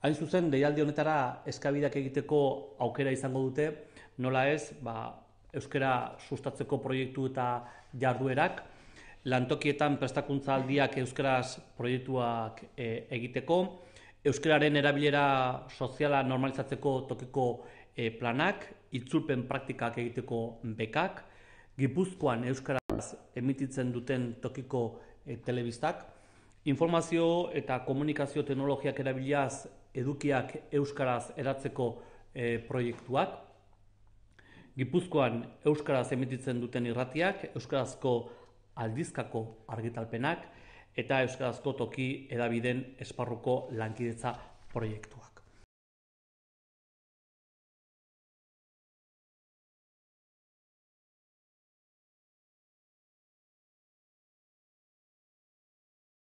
Hain zuzen, deialdi honetara eskabidak egiteko aukera izango dute, nola ez, ba, euskera sustatzeko proiektu eta jarduerak, lantokietan prestakuntza aldiak euskeraz proiektuak e, egiteko, euskeraren erabilera soziala normalizatzeko tokiko e, planak, itzulpen praktikak egiteko bekak, Gipuzkoan euskaraz emititzen duten tokiko e, telebistak, Informazio eta komunikazio teknologiak erabiliaz edukiak euskaraz eratzeko eh, proiektuak. Gipuzkoan euskaraz emititzen duten irratiak, euskarazko aldizkako argitalpenak eta euskarazko toki edabiden esparruko lankidetza proiektuak.